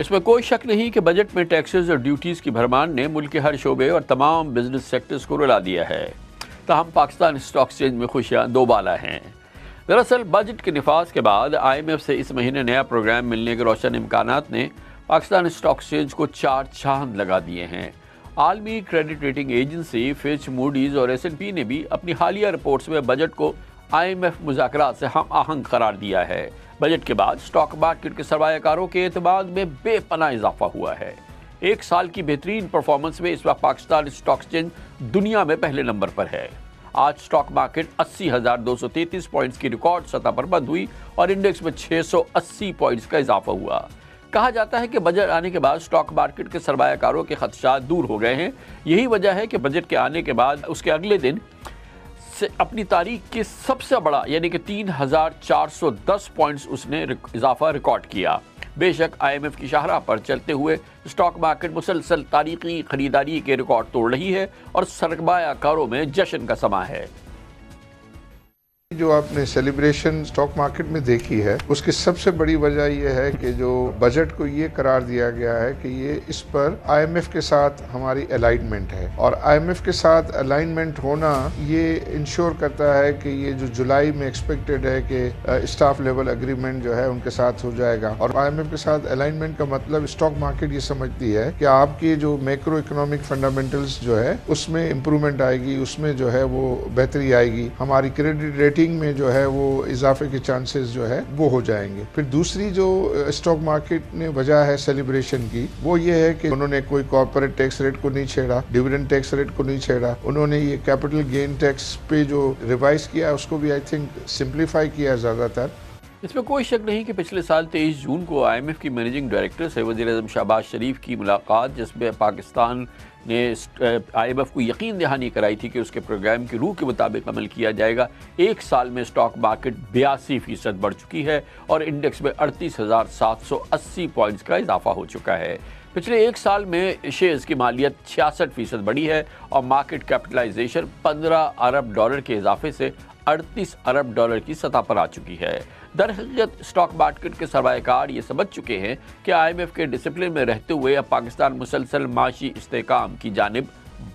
इसमें कोई शक नहीं कि बजट में टैक्सेस और ड्यूटीज़ की भरमान ने मुल्क के हर शोबे और तमाम बिजनेस सेक्टर्स को रुला दिया है तहम पाकिस्तान स्टॉक एक्सचेंज में खुशियाँ दो बाला हैं दरअसल बजट के नफाज के बाद आई एम एफ से इस महीने नया प्रोग्राम मिलने के रोशन इम्कान ने पाकिस्तान स्टॉक एक्सचेंज को चार चांद लगा दिए हैं आलमी credit rating agency Fitch Moody's और एस एन पी ने भी अपनी हालिया रिपोर्ट्स में बजट को आई एम एफ मुजाकर से हम आहंग करार दिया है बजट के बाद स्टॉक मार्केट के सरमाकारों के अतमाद में बेपना इजाफा हुआ है एक साल की बेहतरीन परफॉर्मेंस में इस वक्त पाकिस्तान स्टॉक एक्सचेंज दुनिया में पहले नंबर पर है आज स्टॉक मार्केट अस्सी हजार दो सौ तैतीस पॉइंट्स की रिकॉर्ड सतह पर बंद हुई और इंडेक्स में छः सौ अस्सी पॉइंट्स का इजाफा हुआ कहा जाता है कि बजट आने के बाद स्टॉक मार्केट के सरमाकारों के खदशात दूर हो गए हैं यही वजह है कि बजट के आने के बाद उसके अगले दिन से अपनी तारीख के सबसे बड़ा यानी कि 3,410 पॉइंट्स उसने इजाफा रिकॉर्ड किया बेशक आईएमएफ की शाहरा पर चलते हुए स्टॉक मार्केट मुसलसल तारीखी खरीदारी के रिकॉर्ड तोड़ रही है और सरमायाकारों में जश्न का समा है जो आपने सेलिब्रेशन स्टॉक मार्केट में देखी है उसकी सबसे बड़ी वजह यह है कि जो बजट को ये करार दिया गया है कि ये इस पर आईएमएफ के साथ हमारी अलाइनमेंट है और आईएमएफ के साथ अलाइनमेंट होना ये इंश्योर करता है कि ये जो जुलाई में एक्सपेक्टेड है कि स्टाफ लेवल अग्रीमेंट जो है उनके साथ हो जाएगा और आई के साथ अलाइनमेंट का मतलब स्टॉक मार्केट ये समझती है कि आपके जो मैक्रो इकोनॉमिक फंडामेंटल्स जो है उसमें इम्प्रूवमेंट आएगी उसमें जो है वो बेहतरी आएगी हमारी क्रेडिट रेटिंग ट्रेडिंग में जो है वो इजाफे के चांसेस जो है वो हो जाएंगे फिर दूसरी जो स्टॉक मार्केट ने वजह है सेलिब्रेशन की वो ये है कि उन्होंने कोई कॉर्पोरेट टैक्स रेट को नहीं छेड़ा डिविडेंड टैक्स रेट को नहीं छेड़ा उन्होंने ये कैपिटल गेन टैक्स पे जो रिवाइज किया उसको भी आई थिंक सिंप्लीफाई किया ज़्यादातर इसमें कोई शक नहीं कि पिछले साल तेईस जून को आईएमएफ की मैनेजिंग डायरेक्टर से वजी अजम शहबाज शरीफ की मुलाकात जिसमें पाकिस्तान ने आईएमएफ को यकीन दहानी कराई थी कि उसके प्रोग्राम की रूह के मुताबिक अमल किया जाएगा एक साल में स्टॉक मार्केट बयासी फीसद बढ़ चुकी है और इंडेक्स में अड़तीस हज़ार सात सौ अस्सी पॉइंट्स का इजाफा हो चुका है पिछले एक साल में शेयर्स की मालियत छियासठ फीसद बढ़ी है और मार्केट कैपिटलाइजेशन पंद्रह अरब डॉलर के इजाफे से अड़तीस अरब डॉलर की सतह पर आ चुकी है दरहकीकत स्टॉक मार्केट के सरमाकार ये समझ चुके हैं कि आईएमएफ के डिसिप्लिन में रहते हुए अब पाकिस्तान मुसलसल माशी इसकाम की जानब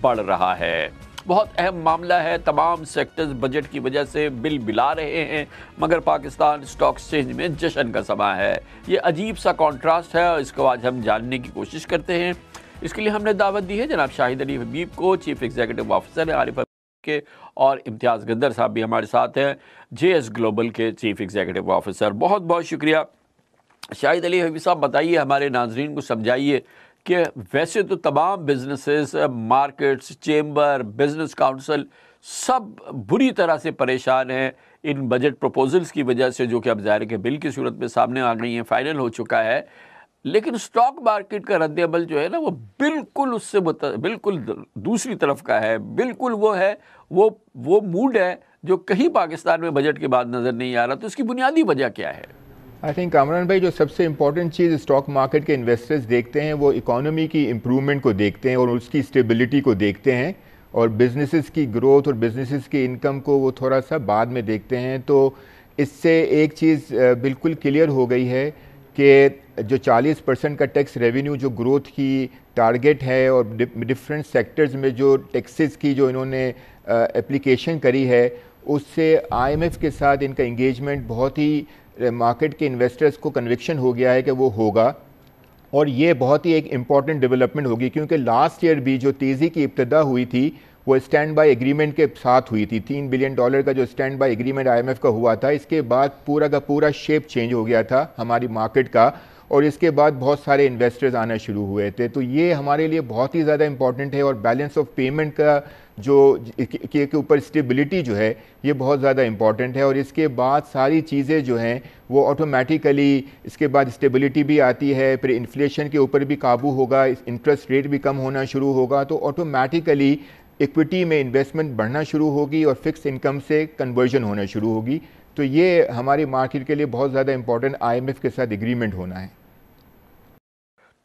बढ़ रहा है बहुत अहम मामला है तमाम सेक्टर्स बजट की वजह से बिल बिला रहे हैं मगर पाकिस्तान स्टॉक एक्सचेंज में जश्न का समय है ये अजीब सा कॉन्ट्रास्ट है और इसको आज हम जानने की कोशिश करते हैं इसके लिए हमने दावत दी है जनाब शाहिद अली हबीब को चीफ एग्जीक्यूटिव ऑफिसर आरिफ के और इम्तियाज़ गंदर साहब भी हमारे साथ हैं जे एस ग्लोबल के चीफ़ एग्जीक्यूटिव ऑफिसर बहुत बहुत शुक्रिया शाहिद अली हबी साहब बताइए हमारे नाजरन को समझाइए कि वैसे तो तमाम businesses markets chamber business council सब बुरी तरह से परेशान हैं इन बजट प्रपोजल्स की वजह से जो कि अब ज़ाहिर के बिल की सूरत में सामने आ गई हैं फाइनल हो चुका है लेकिन स्टॉक मार्केट का रद्दमल जो है ना वो बिल्कुल उससे बिल्कुल दूसरी तरफ का है बिल्कुल वो है वो वो मूड है जो कहीं पाकिस्तान में बजट के बाद नज़र नहीं आ रहा तो इसकी बुनियादी वजह क्या है आई थिंक कामरान भाई जो सबसे इम्पॉर्टेंट चीज़ स्टॉक मार्केट के इन्वेस्टर्स देखते हैं वो इकोनॉमी की इम्प्रूवमेंट को देखते हैं और उसकी स्टेबिलिटी को देखते हैं और बिजनेसेस की ग्रोथ और बिजनेसेस की इनकम को वो थोड़ा सा बाद में देखते हैं तो इससे एक चीज़ बिल्कुल क्लियर हो गई है कि जो 40 परसेंट का टैक्स रेवेन्यू जो ग्रोथ की टारगेट है और डिफरेंट सेक्टर्स में जो टैक्सेस की जो इन्होंने एप्लीकेशन करी है उससे आईएमएफ के साथ इनका इंगेजमेंट बहुत ही मार्केट के इन्वेस्टर्स को कन्विक्शन हो गया है कि वो होगा और ये बहुत ही एक इम्पॉर्टेंट डेवलपमेंट होगी क्योंकि लास्ट ईयर भी जो तेज़ी की इब्तदा हुई थी वो स्टैंड बाई एग्रीमेंट के साथ हुई थी तीन बिलियन डॉलर का जो स्टैंड बाई एग्रीमेंट आई का हुआ था इसके बाद पूरा का पूरा शेप चेंज हो गया था हमारी मार्केट का और इसके बाद बहुत सारे इन्वेस्टर्स आना शुरू हुए थे तो ये हमारे लिए बहुत ही ज़्यादा इंपॉर्टेंट है और बैलेंस ऑफ पेमेंट का जो के के ऊपर स्टेबिलिटी जो है ये बहुत ज़्यादा इम्पॉर्टेंट है और इसके बाद सारी चीज़ें जो हैं वो ऑटोमेटिकली इसके बाद स्टेबिलिटी भी आती है फिर इन्फ्लेशन के ऊपर भी काबू होगा इंटरेस्ट रेट भी कम होना शुरू होगा तो ऑटोमेटिकली इक्विटी में इन्वेस्टमेंट बढ़ना शुरू होगी और फिक्स इनकम से कन्वर्जन होना शुरू होगी तो ये हमारी मार्केट के लिए बहुत ज़्यादा इंपॉर्टेंट आईएमएफ के साथ एग्रीमेंट होना है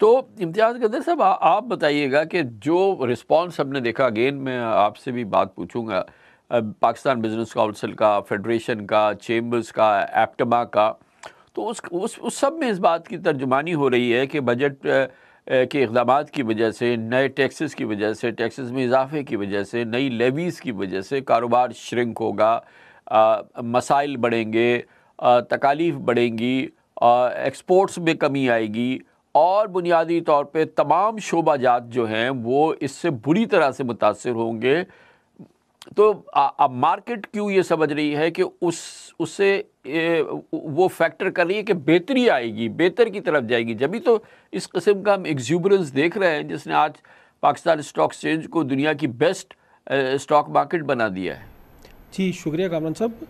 तो इम्तियाज़ गदर साहब आप बताइएगा कि जो रिस्पांस हमने देखा अगेन मैं आपसे भी बात पूछूंगा पाकिस्तान बिजनेस काउंसिल का फेडरेशन का चेम्बर्स का एप्टमा का तो उस उस उस सब में इस बात की तर्जुमानी हो रही है कि बजट के इकदाम की वजह से नए टैक्सेस की वजह से टैक्सेस में इजाफे की वजह से नई लेवीज़ की वजह से कारोबार श्रिंक होगा मसाइल बढ़ेंगे तकालीफ बढ़ेंगी एक्सपोर्ट्स में कमी आएगी और बुनियादी तौर पे तमाम शोबाजात जो हैं वो इससे बुरी तरह से मुतासर होंगे तो अब मार्केट क्यों ये समझ रही है कि उस उससे वो फैक्टर कर रही है कि बेहतरी आएगी बेहतर की तरफ जाएगी जब भी तो इस किस्म का हम एग्जूबरेंस देख रहे हैं जिसने आज पाकिस्तान स्टॉक एक्सचेंज को दुनिया की बेस्ट स्टॉक मार्केट बना दिया है जी शुक्रिया कामरान साहब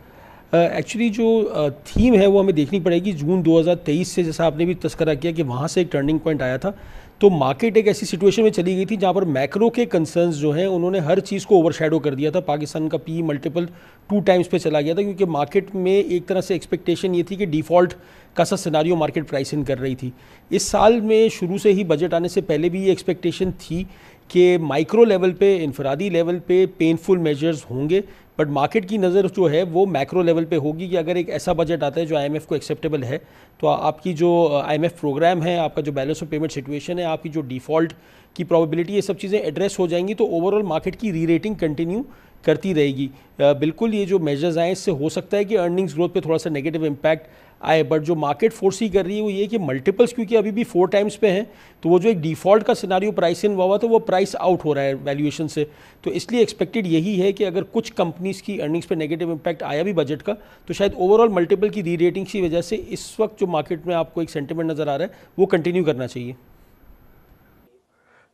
एक्चुअली जो थीम है वो हमें देखनी पड़ेगी जून 2023 से जैसा आपने भी तस्करा किया कि वहाँ से एक टर्निंग पॉइंट आया था तो मार्केट एक ऐसी सिचुएशन में चली गई थी जहाँ पर मैक्रो के कंसर्न्स जो हैं उन्होंने हर चीज़ को ओवरशैडो कर दिया था पाकिस्तान का पी मल्टीपल टू टाइम्स पे चला गया था क्योंकि मार्केट में एक तरह से एक्सपेक्टेशन ये थी कि डिफ़ॉल्ट का सा सिनारियो मार्केट प्राइसिंग कर रही थी इस साल में शुरू से ही बजट आने से पहले भी ये एक्सपेक्टेशन थी कि माइक्रो लेवल पे इनफरादी लेवल पे पेनफुल मेजर्स होंगे बट मार्केट की नज़र जो है वो मैक्रो लेवल पे होगी कि अगर एक ऐसा बजट आता है जो आईएमएफ को एक्सेप्टेबल है तो आपकी जो आईएमएफ प्रोग्राम है आपका जो बैलेंस ऑफ पेमेंट सिचुएशन है आपकी जो डिफ़ॉल्ट की प्रोबेबिलिटी ये सब चीज़ें एड्रेस हो जाएंगी तो ओवरऑल मार्केट की री रेटिंग कंटिन्यू करती रहेगी बिल्कुल ये जो मेजर्स आए इससे हो सकता है कि अर्निंग्स ग्रोथ पे थोड़ा सा नेगेटिव इम्पैक्ट आए बट जो मार्केट फोर्स ही कर रही है वो ये कि मल्टीपल्स क्योंकि अभी भी फोर टाइम्स पे हैं तो वो जो एक डिफ़ॉल्ट का सिनारियो प्राइस इन हुआ हुआ तो वो प्राइस आउट हो रहा है वैल्यूएशन से तो इसलिए एक्सपेक्टेड यही है कि अगर कुछ कंपनीज़ की अर्निंग्स पे नेगेटिव इम्पैक्ट आया भी बजट का तो शायद ओवरऑल मल्टीपल की री रेटिंग्स की वजह से इस वक्त जो मार्केट में आपको एक सेंटिमेंट नज़र आ रहा है वो कंटिन्यू करना चाहिए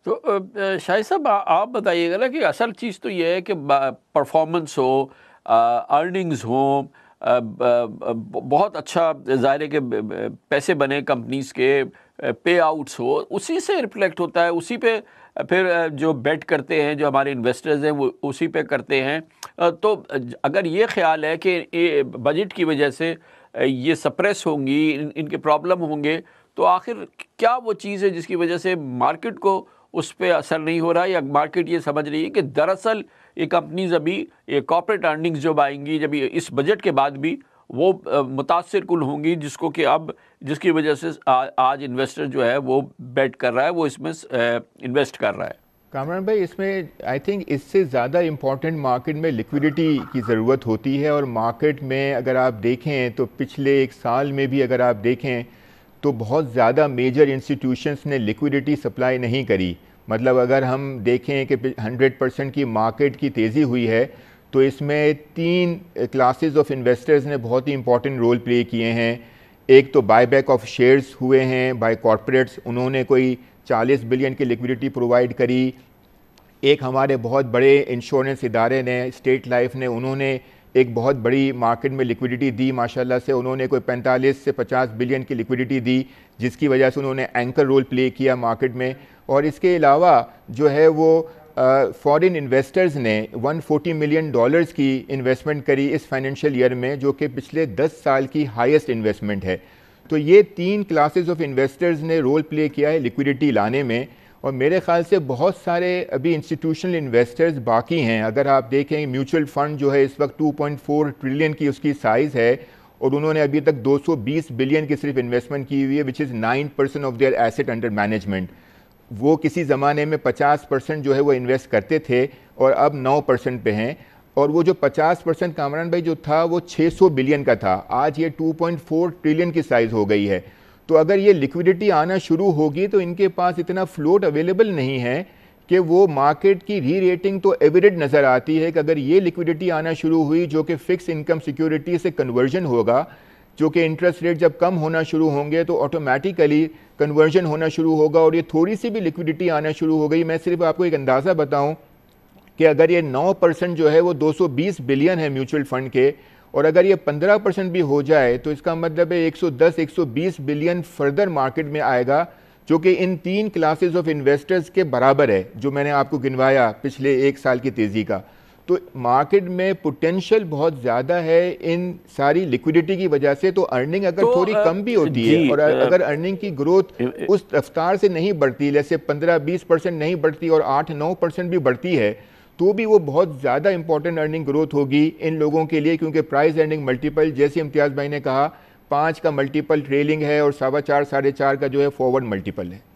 तो शाह साहब आप बताइएगा ना कि असल चीज़ तो ये है कि परफॉर्मेंस हो अर्निंग्स हों बहुत अच्छा ज़ाहिर के पैसे बने कंपनीज के पे आउट्स हो उसी से रिफ्लेक्ट होता है उसी पे फिर जो बेट करते हैं जो हमारे इन्वेस्टर्स हैं वो उसी पे करते हैं तो अगर ये ख्याल है कि बजट की वजह से ये सप्रेस होंगी इन, इनके प्रॉब्लम होंगे तो आखिर क्या वो चीज़ है जिसकी वजह से मार्केट को उस पर असर नहीं हो रहा है या मार्केट ये समझ रही है कि दरअसल ये कंपनीज अभी ये कॉपरेट अर्निंग्स जब आएंगी जब इस बजट के बाद भी वो मुतासर कुल होंगी जिसको कि अब जिसकी वजह से आ, आज इन्वेस्टर जो है वो बैट कर रहा है वो इसमें इन्वेस्ट कर रहा है कामरान भाई इसमें आई थिंक इससे ज़्यादा इम्पॉर्टेंट मार्केट में लिक्विडिटी की ज़रूरत होती है और मार्केट में अगर आप देखें तो पिछले एक साल में भी अगर आप देखें तो बहुत ज़्यादा मेजर इंस्टीट्यूशंस ने लिक्विडिटी सप्लाई नहीं करी मतलब अगर हम देखें कि 100 परसेंट की मार्केट की तेज़ी हुई है तो इसमें तीन क्लासेस ऑफ इन्वेस्टर्स ने बहुत ही इंपॉर्टेंट रोल प्ले किए हैं एक तो बाय बैक ऑफ शेयर्स हुए हैं बाय कॉरपोरेट्स उन्होंने कोई 40 बिलियन की लिक्विडिटी प्रोवाइड करी एक हमारे बहुत बड़े इंश्योरेंस इदारे ने स्टेट लाइफ ने उन्होंने एक बहुत बड़ी मार्केट में लिक्विडिटी दी माशाल्लाह से उन्होंने कोई 45 से 50 बिलियन की लिक्विडिटी दी जिसकी वजह से उन्होंने एंकर रोल प्ले किया मार्केट में और इसके अलावा जो है वो फॉरेन इन्वेस्टर्स ने 140 मिलियन डॉलर्स की इन्वेस्टमेंट करी इस फाइनेंशियल ईयर में जो कि पिछले 10 साल की हाईएस्ट इन्वेस्टमेंट है तो ये तीन क्लासेस ऑफ इन्वेस्टर्स ने रोल प्ले किया है लिक्विडिटी लाने में और मेरे ख्याल से बहुत सारे अभी इंस्टीट्यूशनल इन्वेस्टर्स बाकी हैं अगर आप देखें म्यूचुअल फ़ंड जो है इस वक्त 2.4 ट्रिलियन की उसकी साइज़ है और उन्होंने अभी तक 220 बिलियन की सिर्फ इन्वेस्टमेंट की हुई है which is 9 percent of their asset under management वो किसी ज़माने में 50 परसेंट जो है वो इन्वेस्ट करते थे और अब 9 परसेंट पे हैं और वो जो 50 परसेंट कामरान भाई जो था वो 600 बिलियन का था आज ये 2.4 ट्रिलियन की साइज़ हो गई है तो अगर ये लिक्विडिटी आना शुरू होगी तो इनके पास इतना फ्लोट अवेलेबल नहीं है कि वो मार्केट की री रेटिंग तो एवरेड नज़र आती है कि अगर ये लिक्विडिटी आना शुरू हुई जो कि फ़िक्स इनकम सिक्योरिटी से कन्वर्जन होगा जो कि इंटरेस्ट रेट जब कम होना शुरू होंगे तो ऑटोमेटिकली कन्वर्जन होना शुरू होगा और ये थोड़ी सी भी लिक्विडिटी आना शुरू हो गई मैं सिर्फ आपको एक अंदाज़ा बताऊँ कि अगर ये 9 परसेंट जो है वो 220 बिलियन है म्यूचुअल फ़ंड के और अगर ये 15 परसेंट भी हो जाए तो इसका मतलब है 110-120 बिलियन फर्दर मार्केट में आएगा जो कि इन तीन क्लासेस ऑफ इन्वेस्टर्स के बराबर है जो मैंने आपको गिनवाया पिछले एक साल की तेज़ी का तो मार्केट में पोटेंशियल बहुत ज़्यादा है इन सारी लिक्विडिटी की वजह से तो अर्निंग अगर तो, थोड़ी कम भी होती है और अगर अर्निंग की ग्रोथ उस रफ्तार से नहीं बढ़ती जैसे 15-20 परसेंट नहीं बढ़ती और 8-9 परसेंट भी बढ़ती है तो भी वो बहुत ज़्यादा इंपॉर्टेंट अर्निंग ग्रोथ होगी इन लोगों के लिए क्योंकि प्राइस अर्निंग मल्टीपल जैसे इम्तियाज़ भाई ने कहा पाँच का मल्टीपल ट्रेलिंग है और सवा चार साढ़े चार का जो है फॉरवर्ड मल्टीपल है